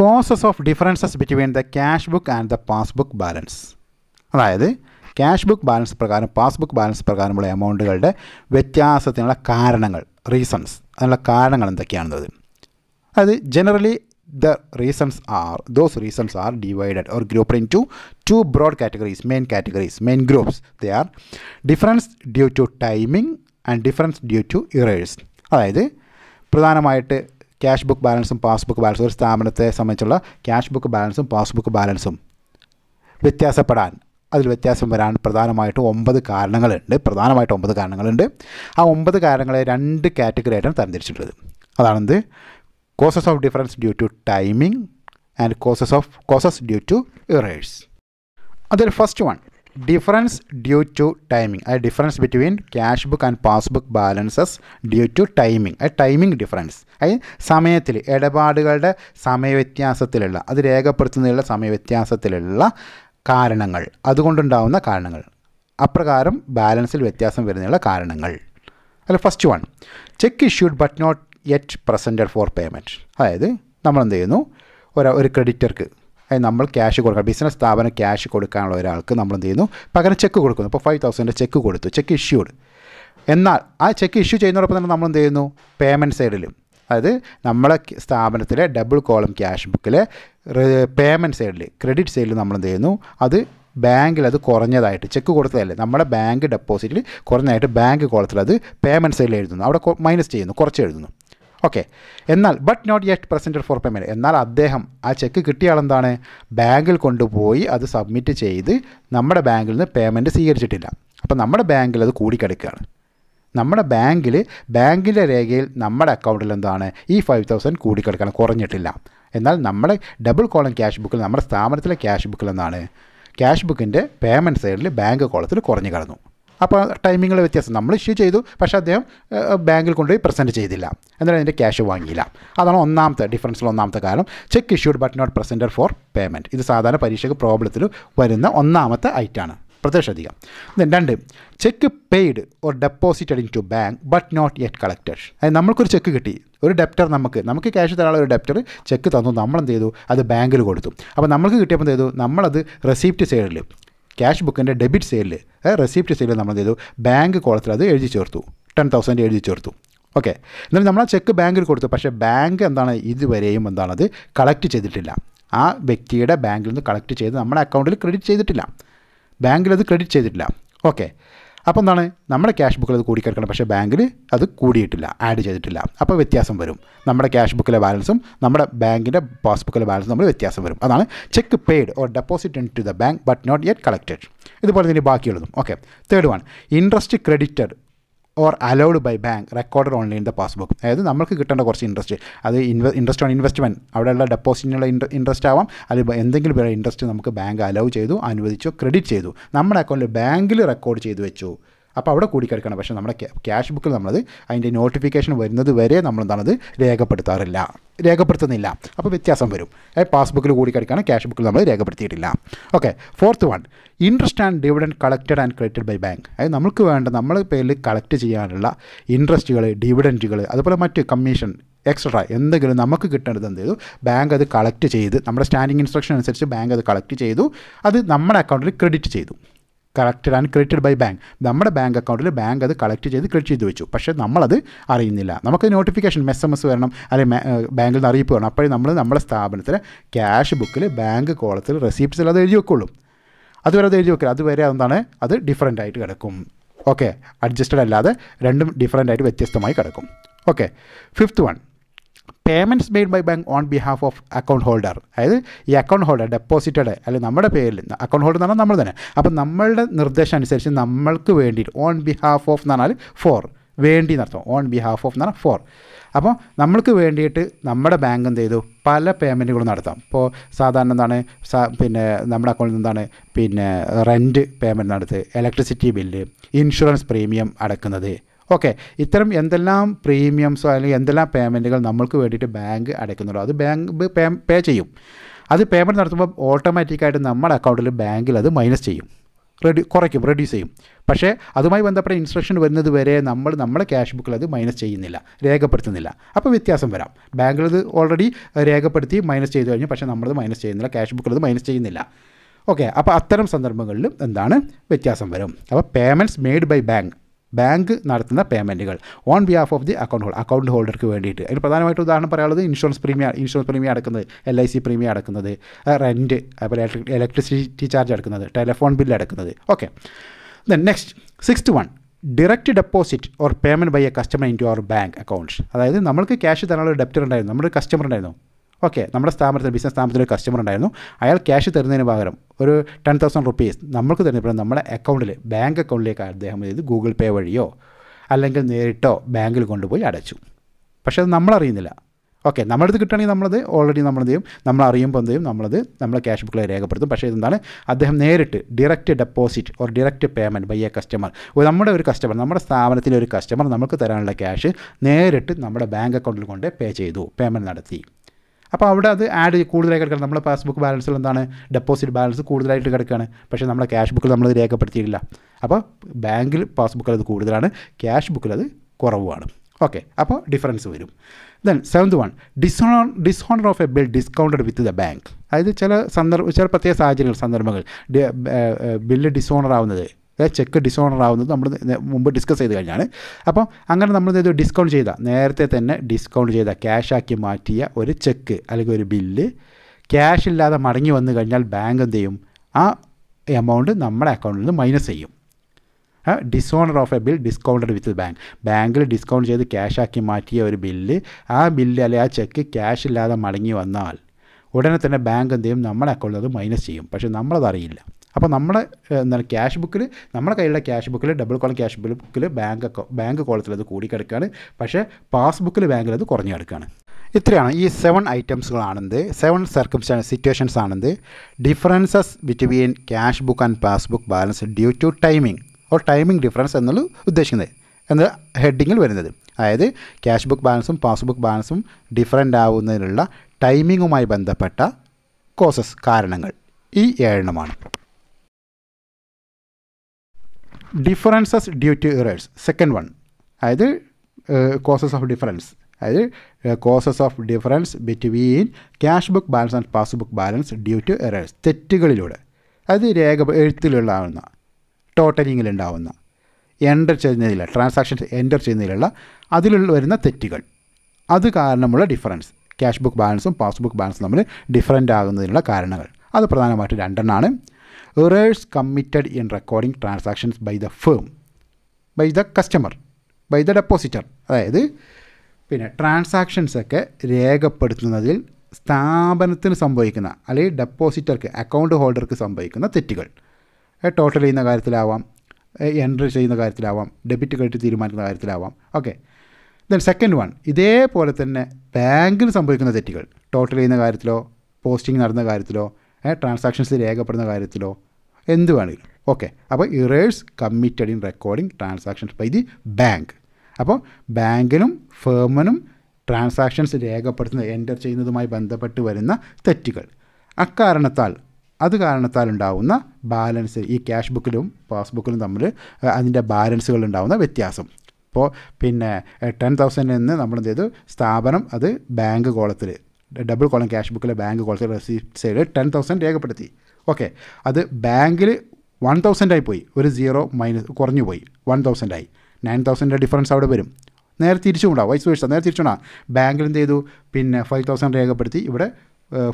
causes of differences between the cash book and the passbook balance അതായത് cash book balance പ്രകാരം passbook balance പ്രകാരമുള്ള എമൗണ്ടുകളുടെ വ്യത്യാസത്തിനുള്ള കാരണങ്ങൾ റീസൺസ് അതിനുള്ള കാരണങ്ങൾ എന്തൊക്കെയാണെന്നത് അത് generally the reasons are those reasons are divided or group into two broad categories main categories main groups they are difference due to timing and difference due to errors അതായത് പ്രധാനമായിട്ട് cash book ബാലൻസും passbook ബാലൻസും ഒരു സ്ഥാപനത്തെ സംബന്ധിച്ചുള്ള cash book ബാലൻസും passbook ബാലൻസും വ്യത്യാസപ്പെടാൻ അതിൽ വ്യത്യാസം വരാൻ പ്രധാനമായിട്ടും ഒമ്പത് കാരണങ്ങളുണ്ട് പ്രധാനമായിട്ടും ഒമ്പത് കാരണങ്ങളുണ്ട് ആ ഒമ്പത് കാരണങ്ങളെ രണ്ട് കാറ്റഗറി ആയിട്ടാണ് തരംതിരിച്ചിട്ടുള്ളത് അതാണെന്ത് causes of difference due to timing and causes of causes due to errors അതിൽ first one difference due to timing അതായത് difference between cash book and passbook balances due to timing അതായത് ടൈമിംഗ് ഡിഫറൻസ് അതായത് സമയത്തിൽ ഇടപാടുകളുടെ സമയവ്യത്യാസത്തിലുള്ള അത് രേഖപ്പെടുത്തുന്നതിലുള്ള സമയവ്യത്യാസത്തിലുള്ള കാരണങ്ങൾ അതുകൊണ്ടുണ്ടാവുന്ന കാരണങ്ങൾ അപ്രകാരം ബാലൻസിൽ വ്യത്യാസം വരുന്നതിനുള്ള കാരണങ്ങൾ അല്ല first one cheque issued but not yet presented for payment അതായത് നമ്മൾ എന്ത് ചെയ്യുന്നു ഒരു ഒരു ക്രെഡിറ്റർക്ക് നമ്മൾ ക്യാഷ് കൊടുക്കണം ബിസിനസ് സ്ഥാപനം ക്യാഷ് കൊടുക്കാനുള്ള ഒരാൾക്ക് നമ്മൾ എന്ത് ചെയ്യുന്നു പകരം ചെക്ക് കൊടുക്കുന്നു ഇപ്പോൾ ഫൈവ് തൗസൻഡിൻ്റെ ചെക്ക് കൊടുത്തു ചെക്ക് ഇഷ്യൂഡ് എന്നാൽ ആ ചെക്ക് ഇഷ്യൂ ചെയ്യുന്നതോടൊപ്പം തന്നെ നമ്മൾ എന്ത് ചെയ്യുന്നു പേയ്മെൻറ്റ് സൈഡിലും അതായത് നമ്മളെ സ്ഥാപനത്തിലെ ഡബിൾ കോളം ക്യാഷ് ബുക്കിലെ പേയ്മെൻറ്റ് സൈഡിൽ ക്രെഡിറ്റ് സൈഡിൽ നമ്മൾ എന്ത് ചെയ്യുന്നു അത് ബാങ്കിൽ അത് കുറഞ്ഞതായിട്ട് ചെക്ക് കൊടുത്തതല്ലേ നമ്മുടെ ബാങ്ക് ഡെപ്പോസിറ്റിൽ കുറഞ്ഞതായിട്ട് ബാങ്ക് കോളത്തിൽ അത് പേയ്മെൻറ്റ് സൈഡിൽ എഴുതുന്നു അവിടെ മൈനസ് ചെയ്യുന്നു കുറച്ച് എഴുതുന്നു ഓക്കെ എന്നാൽ but not yet presented for payment എന്നാൽ അദ്ദേഹം ആ ചെക്ക് കിട്ടിയാളെന്താണ് ബാങ്കിൽ കൊണ്ടുപോയി അത് സബ്മിറ്റ് ചെയ്ത് നമ്മുടെ ബാങ്കിൽ നിന്ന് പേയ്മെൻറ്റ് സ്വീകരിച്ചിട്ടില്ല അപ്പോൾ നമ്മുടെ ബാങ്കിൽ അത് കൂടിക്കെടുക്കുകയാണ് നമ്മുടെ ബാങ്കിൽ ബാങ്കിൻ്റെ രേഖയിൽ നമ്മുടെ അക്കൗണ്ടിൽ എന്താണ് ഈ ഫൈവ് തൗസൻഡ് കൂടിക്കിടക്കണം കുറഞ്ഞിട്ടില്ല എന്നാൽ നമ്മുടെ ഡബിൾ കോളം ക്യാഷ് ബുക്കിൽ നമ്മുടെ സ്ഥാപനത്തിലെ ക്യാഷ് ബുക്കിൽ എന്താണ് ക്യാഷ് ബുക്കിൻ്റെ പേയ്മെൻറ്റ് സൈഡിൽ ബാങ്ക് കോളത്തിൽ കുറഞ്ഞു കിടന്നു അപ്പോൾ ടൈമിങ്ങിൽ വ്യത്യാസം നമ്മൾ ഇഷ്യൂ ചെയ്തു പക്ഷേ അദ്ദേഹം ബാങ്കിൽ കൊണ്ടുപോയി പ്രസൻറ്റ് ചെയ്തില്ല എന്നാലും അതിൻ്റെ ക്യാഷ് വാങ്ങിയില്ല അതാണ് ഒന്നാമത്തെ ഡിഫറൻസിൽ ഒന്നാമത്തെ കാരണം cheque issued but not presented for payment ഇത് സാധാരണ പരീക്ഷയ്ക്ക് പ്രോബ്ലത്തിൽ വരുന്ന ഒന്നാമത്തെ ഐറ്റാണ് പ്രത്യക്ഷം അധികം രണ്ട് cheque paid or deposited into bank but not yet collected അതായത് നമുക്കൊരു ചെക്ക് കിട്ടി ഒരു ഡെപ്റ്റർ നമുക്ക് നമുക്ക് ക്യാഷ് തരാനുള്ള ഒരു ഡെപ്റ്റർ ചെക്ക് തന്നു നമ്മളെന്ത് ചെയ്തു അത് ബാങ്കിൽ കൊടുത്തു അപ്പോൾ നമ്മൾക്ക് കിട്ടിയപ്പോൾ എന്ത് ചെയ്തു നമ്മളത് റെസീപ്റ്റ് സൈഡിൽ ക്യാഷ് ബുക്കിൻ്റെ ഡെബിറ്റ് സെയിലിൽ റെസിപ്റ്റ് സെയിലിൽ നമ്മൾ ചെയ്തു ബാങ്ക് കോളത്തിൽ അത് എഴുതി ചേർത്തു ടെൻ തൗസൻഡ് എഴുതി ചേർത്തു ഓക്കെ എന്നാൽ നമ്മൾ ആ ചെക്ക് ബാങ്കിൽ കൊടുത്തു പക്ഷേ ബാങ്ക് എന്താണ് ഇതുവരെയും എന്താണത് കളക്ട് ചെയ്തിട്ടില്ല ആ വ്യക്തിയുടെ ബാങ്കിൽ നിന്ന് കളക്ട് ചെയ്ത് നമ്മുടെ അക്കൗണ്ടിൽ ക്രെഡിറ്റ് ചെയ്തിട്ടില്ല ബാങ്കിൽ അത് ക്രെഡിറ്റ് ചെയ്തിട്ടില്ല ഓക്കെ അപ്പോൾ എന്താണ് നമ്മുടെ ക്യാഷ് ബുക്കിൽ അത് കൂടി പക്ഷേ ബാങ്കിൽ അത് കൂടിയിട്ടില്ല ആഡ് ചെയ്തിട്ടില്ല അപ്പോൾ വ്യത്യാസം വരും നമ്മുടെ ക്യാഷ് ബുക്കിലെ ബാലൻസും നമ്മുടെ ബാങ്കിൻ്റെ പാസ്ബുക്കിലെ ബാലൻസും നമ്മൾ വ്യത്യാസം വരും അതാണ് cheque paid or deposit into the bank but not yet collected ഇതുപോലെ തന്നെ ബാക്കിയുള്ളതും okay third one interest credited or allowed by bank record only in the passbook അതായത് നമുക്ക് കിട്ടേണ്ട കുറച്ച് ഇൻട്രസ്റ്റ് അത് ഇൻട്രസ്റ്റ് ഓൺ ഇൻവെസ്റ്റ്മെൻറ്റ് അവിടെയുള്ള ഡെപ്പോസിറ്റിനുള്ള ഇൻട്രസ്റ്റ് ആവാം അല്ലെങ്കിൽ എന്തെങ്കിലും പേര് ഇൻട്രസ്റ്റ് നമുക്ക് ബാങ്ക് അലൗ ചെയ്തു അനുവദിച്ചു ക്രെഡിറ്റ് ചെയ്തു നമ്മുടെ അക്കൗണ്ടിൽ ബാങ്കിൽ റെക്കോർഡ് ചെയ്തു വെച്ചു അപ്പോൾ അവിടെ കൂടി കിടക്കണം പക്ഷേ നമ്മുടെ ക്യാഷ് ബുക്കിൽ നമ്മളത് അതിൻ്റെ നോട്ടിഫിക്കേഷൻ വരുന്നത് വരെ നമ്മളെന്താണത് രേഖപ്പെടുത്താറില്ല രേഖപ്പെടുത്തുന്നില്ല അപ്പോൾ വ്യത്യാസം വരും പാസ്ബുക്കിൽ കൂടി കിടക്കുകയാണ് ക്യാഷ് ബുക്കിൽ നമ്മൾ രേഖപ്പെടുത്തിയിട്ടില്ല okay fourth one interest and dividend collected and credited by bank അതായത് നമുക്ക് വേണ്ട നമ്മൾ പേരിൽ കളക്ട് ചെയ്യാനുള്ള ഇൻട്രസ്റ്റുകൾ ഡിവിഡൻറ്റുകൾ അതുപോലെ മറ്റ് കമ്മീഷൻ എക്സ്ട്രാ എന്തെങ്കിലും നമുക്ക് കിട്ടേണ്ടത് എന്ത് ചെയ്തു ബാങ്ക് അത് കളക്ട് ചെയ്ത് നമ്മുടെ സ്റ്റാൻഡിങ് ഇൻസ്ട്രക്ഷൻ അനുസരിച്ച് ബാങ്ക് അത് കളക്ട് ചെയ്തു അത് നമ്മുടെ അക്കൗണ്ടിൽ ക്രെഡിറ്റ് ചെയ്തു collected and credited by bank നമ്മുടെ ബാങ്ക് അക്കൗണ്ടിൽ ബാങ്ക് അത് കളക്ട് ചെയ്ത് ക്രെഡിറ്റ് ചെയ്ത് വെച്ചു പക്ഷേ നമ്മളത് അറിയുന്നില്ല നമുക്ക് നോട്ടിഫിക്കേഷൻ എസ് എം എസ് വരണം അല്ലെങ്കിൽ ബാങ്കിൽ നിന്ന് അറിയിപ്പ് വേണം അപ്പോഴേ നമ്മൾ നമ്മുടെ സ്ഥാപനത്തിലെ ക്യാഷ് ബുക്കിൽ ബാങ്ക് കോളത്തിൽ റെസീപ്റ്റ്സ് എല്ലാം അത് എഴുതി വെക്കുള്ളൂ അതുവരെ അത് എഴുതി വെക്കില്ല അതുവരെ എന്താണ് അത് ഡിഫറൻ്റ് ആയിട്ട് കിടക്കും ഓക്കെ അഡ്ജസ്റ്റഡ് അല്ലാതെ രണ്ടും ഡിഫറൻ്റ് ആയിട്ട് വ്യത്യസ്തമായി കിടക്കും okay fifth one payments made by bank on behalf of account holder അതായത് ഈ അക്കൗണ്ട് ഹോൾഡർ ഡെപ്പോസിറ്റഡ് അല്ലെങ്കിൽ നമ്മുടെ പേരിൽ അക്കൗണ്ട് ഹോൾഡർ എന്ന് പറഞ്ഞാൽ നമ്മൾ തന്നെ അപ്പം നമ്മളുടെ നിർദ്ദേശം അനുസരിച്ച് നമ്മൾക്ക് വേണ്ടിയിട്ട് ഓൺ ബിഹാഫ് ഓഫ് എന്ന് പറഞ്ഞാൽ ഫോർ വേണ്ടി നടത്തും ഓൺ ബിഹാഫ് ഓഫ് എന്ന് പറഞ്ഞാൽ ഫോർ അപ്പോൾ നമ്മൾക്ക് വേണ്ടിയിട്ട് നമ്മുടെ ബാങ്ക് എന്ത് ചെയ്തു പല പേയ്മെൻറ്റുകളും നടത്താം ഇപ്പോൾ സാധാരണ എന്താണ് പിന്നെ നമ്മുടെ അക്കൗണ്ടിൽ എന്താണ് പിന്നെ റെൻറ്റ് പേയ്മെൻറ്റ് നടത്തുക ഇലക്ട്രിസിറ്റി ബില്ല് ഇൻഷുറൻസ് പ്രീമിയം അടക്കുന്നത് ഓക്കെ ഇത്തരം എന്തെല്ലാം പ്രീമിയംസോ അല്ലെങ്കിൽ എന്തെല്ലാം പേയ്മെൻറ്റുകൾ നമ്മൾക്ക് വേണ്ടിയിട്ട് ബാങ്ക് അടയ്ക്കുന്നുണ്ടോ അത് ബാങ്ക് പേ പേ ചെയ്യും അത് പേയ്മെൻറ്റ് നടത്തുമ്പോൾ ഓട്ടോമാറ്റിക്കായിട്ട് നമ്മുടെ അക്കൗണ്ടിൽ ബാങ്കിൽ അത് മൈനസ് ചെയ്യും റെഡ്യൂ കുറയ്ക്കും റെഡ്യൂസ് ചെയ്യും പക്ഷേ അതുമായി ബന്ധപ്പെട്ട ഇൻസ്ട്രക്ഷൻ വരുന്നത് വരെ നമ്മൾ നമ്മുടെ ക്യാഷ് ബുക്കിൽ അത് മൈനസ് ചെയ്യുന്നില്ല രേഖപ്പെടുത്തുന്നില്ല അപ്പോൾ വ്യത്യാസം വരാം ബാങ്കിൽ അത് ഓൾറെഡി രേഖപ്പെടുത്തി മൈനസ് ചെയ്തു കഴിഞ്ഞു പക്ഷേ നമ്മളത് മൈനസ് ചെയ്യുന്നില്ല ക്യാഷ് ബുക്കിൽ അത് മൈനസ് ചെയ്യുന്നില്ല ഓക്കെ അപ്പോൾ അത്തരം സന്ദർഭങ്ങളിലും എന്താണ് വ്യത്യാസം വരും അപ്പോൾ payments made by bank bank നടത്തുന്ന പേയ്മെൻറ്റുകൾ on behalf of the account hold account ഹോൾഡർക്ക് വേണ്ടിയിട്ട് അതിന് പ്രധാനമായിട്ട് ഉദാഹരണം പറയാനുള്ളത് ഇൻഷുറൻസ് പ്രീമിയം ഇൻഷുറൻസ് പ്രീമിയം അടക്കുന്നത് എൽ ഐ സി പ്രീമിയം അടക്കുന്നത് റെൻറ്റ് അതുപോലെ ഇലക്ട്രിസിറ്റി ചാർജ് അടക്കുന്നത് ടെലിഫോൺ ബില്ല് അടക്കുന്നത് okay then next six one direct deposit or payment by a customer into our bank accounts അതായത് നമ്മൾക്ക് ക്യാഷ് തരാനുള്ള debtor ഉണ്ടായിരുന്നു നമ്മുടെ കസ്റ്റമർ ഉണ്ടായിരുന്നു ഓക്കെ നമ്മുടെ സ്ഥാപനത്തിൽ ബിസിനസ് സ്ഥാപനത്തിൽ ഒരു കസ്റ്റമർ ഉണ്ടായിരുന്നു അയാൾ ക്യാഷ് തരുന്നതിന് പകരം ഒരു ടെൻ തൗസൻഡ് റുപ്പീസ് നമ്മൾക്ക് തരുന്നപ്പോൾ നമ്മുടെ അക്കൗണ്ടിൽ ബാങ്ക് അക്കൗണ്ടിലേക്ക് അദ്ദേഹം ചെയ്ത് ഗൂഗിൾ പേ വഴിയോ അല്ലെങ്കിൽ നേരിട്ടോ ബാങ്കിൽ കൊണ്ടുപോയി അടച്ചു പക്ഷേ അത് നമ്മളറിയുന്നില്ല ഓക്കെ നമ്മളടുത്ത് കിട്ടുകയാണെങ്കിൽ നമ്മളത് ഓൾറെഡി നമ്മൾ എന്ത് ചെയ്യും നമ്മൾ അറിയുമ്പോൾ എന്ത് ചെയ്യും നമ്മളത് നമ്മളെ ക്യാഷ് ബുക്കിൽ രേഖപ്പെടുത്തും പക്ഷേ ഇതെന്താണ് അദ്ദേഹം നേരിട്ട് direct deposit or direct payment by a customer നമ്മുടെ ഒരു കസ്റ്റമർ നമ്മുടെ സ്ഥാപനത്തിലെ ഒരു കസ്റ്റമർ നമുക്ക് തരാനുള്ള ക്യാഷ് നേരിട്ട് നമ്മുടെ ബാങ്ക് അക്കൗണ്ടിൽ കൊണ്ട് പേ ചെയ്തു പേയ്മെൻറ്റ് നടത്തി അപ്പോൾ അവിടെ അത് ആഡ് കൂടുതലായി കിടക്കണം നമ്മുടെ പാസ്ബുക്ക് ബാലൻസിൽ എന്താണ് ഡെപ്പോസിറ്റ് ബാലൻസ് കൂടുതലായിട്ട് കിടക്കുകയാണ് പക്ഷേ നമ്മുടെ ക്യാഷ് ബുക്കിൽ നമ്മൾ രേഖപ്പെടുത്തിയിട്ടില്ല അപ്പോൾ ബാങ്കിൽ പാസ്ബുക്കിൽ അത് കൂടുതലാണ് ക്യാഷ് ബുക്കിൽ അത് കുറവുമാണ് ഓക്കെ അപ്പോൾ ഡിഫറൻസ് വരും then seventh one dishonour dishonour of a bill discounted with the bank അതായത് ചില സന്ദർഭ ചില പ്രത്യേക സാഹചര്യങ്ങൾ സന്ദർഭങ്ങൾ ബില്ല് ഡിസോണർ ആവുന്നത് ചെക്ക് ഡിസോണർ ആവുന്നത് നമ്മൾ മുമ്പ് ഡിസ്കസ് ചെയ്ത് കഴിഞ്ഞാണ് അപ്പോൾ അങ്ങനെ നമ്മൾ ഇത് ഡിസ്കൗണ്ട് ചെയ്ത നേരത്തെ തന്നെ ഡിസ്കൗണ്ട് ചെയ്ത ക്യാഷാക്കി മാറ്റിയ ഒരു ചെക്ക് അല്ലെങ്കിൽ ഒരു ബില്ല് ക്യാഷ് ഇല്ലാതെ മടങ്ങി വന്നു കഴിഞ്ഞാൽ ബാങ്ക് എന്ത് ചെയ്യും ആ എമൗണ്ട് നമ്മുടെ അക്കൗണ്ടിൽ നിന്ന് മൈനസ് ചെയ്യും dishonour of a bill discounted with bank ബാങ്കിൽ ഡിസ്കൗണ്ട് ചെയ്ത് ക്യാഷാക്കി മാറ്റിയ ഒരു ബില്ല് ആ ബില്ല് അല്ലെങ്കിൽ ആ ചെക്ക് ക്യാഷ് ഇല്ലാതെ മടങ്ങി വന്നാൽ ഉടനെ തന്നെ ബാങ്ക് എന്ത് ചെയ്യും നമ്മുടെ അക്കൗണ്ടിൽ അത് മൈനസ് ചെയ്യും പക്ഷേ അറിയില്ല അപ്പോൾ നമ്മുടെ എന്താണ് ക്യാഷ് ബുക്കിൽ നമ്മുടെ കയ്യിലുള്ള ക്യാഷ് ബുക്കിൽ ഡബിൾ കോളം ക്യാഷ് ബുക്കിൽ ബാങ്ക് അക്കൗണ്ട് ബാങ്ക് കോളത്തിൽ അത് കൂടി കിടക്കുകയാണ് പക്ഷേ പാസ്ബുക്കിൽ ബാങ്കിൽ അത് കുറഞ്ഞു കിടക്കുകയാണ് ഇത്രയാണ് ഈ സെവൻ ഐറ്റംസുകളാണെന്ത് സെവൻ സർക്കംസ്റ്റാൻസ് സിറ്റുവേഷൻസ് ആണെന്ത് differences between cash book and passbook balance due to timing or timing difference എന്നുള്ള ഉദ്ദേശിക്കുന്നത് എന്ന ഹെഡിങ്ങിൽ വരുന്നത് അതായത് ക്യാഷ് ബുക്ക് ബാലൻസും പാസ്ബുക്ക് ബാലൻസും ഡിഫറൻ്റ് ആവുന്നതിനുള്ള ടൈമിങ്ങുമായി ബന്ധപ്പെട്ട കോസസ് കാരണങ്ങൾ ഈ ഏഴെണ്ണമാണ് differences due to errors second one അതായത് കോസസ് ഓഫ് ഡിഫറൻസ് അതായത് causes of difference between cash book balance and passbook balance due to errors തെറ്റുകളിലൂടെ അത് രേഖ എഴുത്തിലുള്ളാവുന്ന ടോട്ടലിങ്ങിലുണ്ടാവുന്ന എൻ്റർ ചെയ്യുന്നതിലുള്ള ട്രാൻസാക്ഷൻസ് എൻ്റർ ചെയ്യുന്നതിലുള്ള അതിൽ വരുന്ന തെറ്റുകൾ അത് കാരണമുള്ള ഡിഫറൻസ് ക്യാഷ് ബുക്ക് ബാലൻസും പാസ്ബുക്ക് ബാലൻസും തമ്മിൽ ഡിഫറൻ്റ് ആകുന്നതിനുള്ള കാരണങ്ങൾ അത് പ്രധാനമായിട്ട് രണ്ടെണ്ണമാണ് errors committed in recording transactions by the firm by the customer by the depositor അതായത് പിന്നെ ട്രാൻസാക്ഷൻസ് ഒക്കെ രേഖപ്പെടുത്തുന്നതിൽ സ്ഥാപനത്തിന് സംഭവിക്കുന്ന അല്ലെങ്കിൽ ഡെപ്പോസിറ്റർക്ക് അക്കൗണ്ട് ഹോൾഡർക്ക് സംഭവിക്കുന്ന തെറ്റുകൾ ടോട്ടൽ ചെയ്യുന്ന കാര്യത്തിലാവാം എൻട്രി ചെയ്യുന്ന കാര്യത്തിലാവാം ഡെബിറ്റ് ക്രെഡിറ്റ് തീരുമാനിക്കുന്ന കാര്യത്തിലാവാം ഓക്കെ ദെൻ സെക്കൻഡ് വൺ ഇതേപോലെ തന്നെ ബാങ്കിന് സംഭവിക്കുന്ന തെറ്റുകൾ ടോട്ടൽ ചെയ്യുന്ന കാര്യത്തിലോ പോസ്റ്റിംഗ് നടന്ന കാര്യത്തിലോ ട്രാൻസാക്ഷൻസ് രേഖപ്പെടുന്ന കാര്യത്തിലോ എന്ത് വേണമെങ്കിലും ഓക്കെ അപ്പോൾ errors committed in recording transactions by the bank അപ്പോൾ ബാങ്കിനും ഫേമിനും ട്രാൻസാക്ഷൻസ് രേഖപ്പെടുത്തുന്ന എൻ്റർ ചെയ്യുന്നതുമായി ബന്ധപ്പെട്ട് വരുന്ന തെറ്റുകൾ അക്കാരണത്താൽ അത് കാരണത്താൽ ഉണ്ടാവുന്ന ബാലൻസ് ഈ ക്യാഷ് ബുക്കിലും പാസ്ബുക്കിലും തമ്മിൽ അതിൻ്റെ ബാലൻസുകൾ ഉണ്ടാവുന്ന വ്യത്യാസം ഇപ്പോൾ പിന്നെ ടെൻ തൗസൻഡിൽ നിന്ന് നമ്മൾ എന്ത് ചെയ്തു സ്ഥാപനം അത് ബാങ്ക് കോളത്തിൽ ഡബിൾ കോളം ക്യാഷ് ബുക്കിലെ ബാങ്ക് കോളത്തിൽ റെസിപ്റ്റ് സൈഡ് ടെൻ തൗസൻഡ് രേഖപ്പെടുത്തി ഓക്കെ അത് ബാങ്കിൽ വൺ തൗസൻഡായി പോയി ഒരു സീറോ മൈനസ് കുറഞ്ഞു പോയി വൺ തൗസൻഡായി നയൻ തൗസൻഡിൻ്റെ ഡിഫറൻസ് അവിടെ വരും നേരെ തിരിച്ചുണ്ടാവും വൈസ് വേഴ്സ നേരെ തിരിച്ചുണ്ടാവും ബാങ്കിൽ എന്ത് ചെയ്തു പിന്നെ ഫൈവ് തൗസൻഡ് രേഖപ്പെടുത്തി ഇവിടെ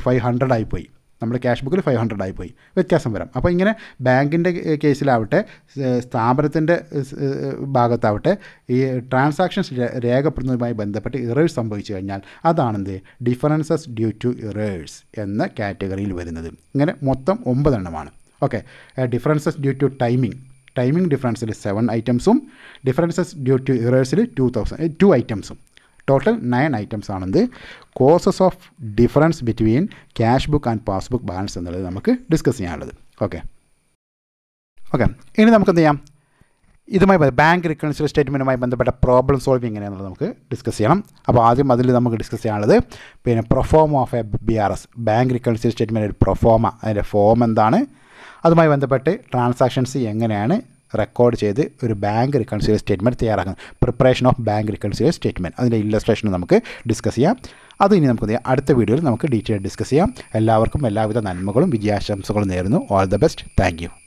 ഫൈവ് ഹൺഡ്രഡ് ആയിപ്പോയി നമ്മുടെ ക്യാഷ് ബുക്കിൽ ഫൈവ് ഹൺഡ്രഡ് ആയിപ്പോയി വ്യത്യാസം വരാം അപ്പോൾ ഇങ്ങനെ ബാങ്കിൻ്റെ കേസിലാവട്ടെ സ്ഥാപനത്തിൻ്റെ ഭാഗത്താവട്ടെ ഈ ട്രാൻസാക്ഷൻസ് രേഖപ്പെടുന്നതുമായി ബന്ധപ്പെട്ട് ഇറേഴ്സ് സംഭവിച്ചു കഴിഞ്ഞാൽ അതാണെന്ത് ഡിഫറൻസസ് ഡ്യൂ ടു ഇറേഴ്സ് എന്ന കാറ്റഗറിയിൽ വരുന്നത് ഇങ്ങനെ മൊത്തം ഒമ്പതെണ്ണമാണ് okay differences due to timing timing ഡിഫറൻസിൽ സെവൻ ഐറ്റംസും ഡിഫറൻസസ് ഡ്യൂ ടു ഇറേഴ്സിൽ ടു തൗസൻഡ് ടു ഐറ്റംസും ടോട്ടൽ നയൻ ഐറ്റംസ് ആണെന്ന് causes of difference between cash book and passbook balance എന്നുള്ളത് നമുക്ക് ഡിസ്കസ് ചെയ്യാനുള്ളത് ഓക്കെ ഓക്കെ ഇനി നമുക്കെന്ത് ചെയ്യാം ഇതുമായി ബാങ്ക് റിക്കൺസിൽ സ്റ്റേറ്റ്മെൻറ്റുമായി ബന്ധപ്പെട്ട പ്രോബ്ലം സോൾവിങ് എങ്ങനെയാണെന്നുള്ളത് നമുക്ക് ഡിസ്കസ് ചെയ്യണം അപ്പോൾ ആദ്യം അതിൽ നമുക്ക് ഡിസ്കസ് ചെയ്യാനുള്ളത് പിന്നെ proforma of a B R S bank reconcile statement ഒരു പ്രൊഫോമ അതിൻ്റെ ഫോം എന്താണ് അതുമായി ബന്ധപ്പെട്ട് ട്രാൻസാക്ഷൻസ് എങ്ങനെയാണ് റെക്കോർഡ് ചെയ്ത് ഒരു ബാങ്ക് റിക്കൺസിലിയർ സ്റ്റേറ്റ്മെൻറ്റ് തയ്യാറാക്കുന്നത് preparation of bank reconciliation statement അതിൻ്റെ ഇല്ലസ്ട്രേഷൻ നമുക്ക് ഡിസ്കസ് ചെയ്യാം അത് ഇനി നമുക്ക് അടുത്ത വീഡിയോയിൽ നമുക്ക് ഡീറ്റെയിൽ ഡിസ്കസ് ചെയ്യാം എല്ലാവർക്കും എല്ലാവിധ നന്മകളും വിജയാശംസകളും നേരുന്നു ഓൾ ദ ബെസ്റ്റ് താങ്ക്